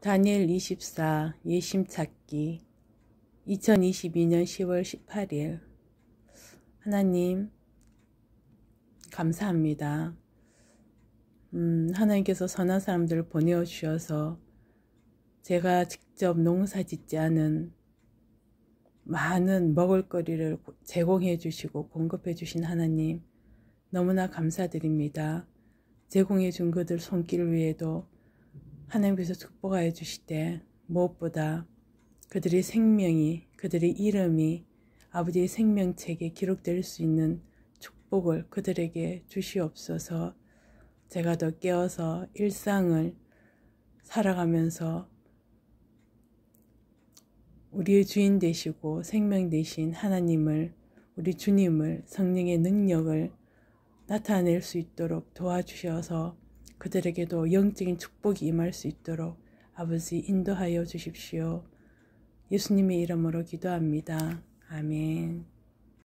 다니엘 24 예심 찾기 2022년 10월 18일 하나님 감사합니다. 음, 하나님께서 선한 사람들을 보내주셔서 제가 직접 농사 짓지 않은 많은 먹을거리를 제공해 주시고 공급해 주신 하나님 너무나 감사드립니다. 제공해 준 그들 손길 위에도 하나님께서 축복하여 주시되 무엇보다 그들의 생명이 그들의 이름이 아버지의 생명책에 기록될 수 있는 축복을 그들에게 주시옵소서 제가 더 깨어서 일상을 살아가면서 우리의 주인 되시고 생명 되신 하나님을 우리 주님을 성령의 능력을 나타낼 수 있도록 도와주셔서 그들에게도 영적인 축복이 임할 수 있도록 아버지 인도하여 주십시오. 예수님의 이름으로 기도합니다. 아멘.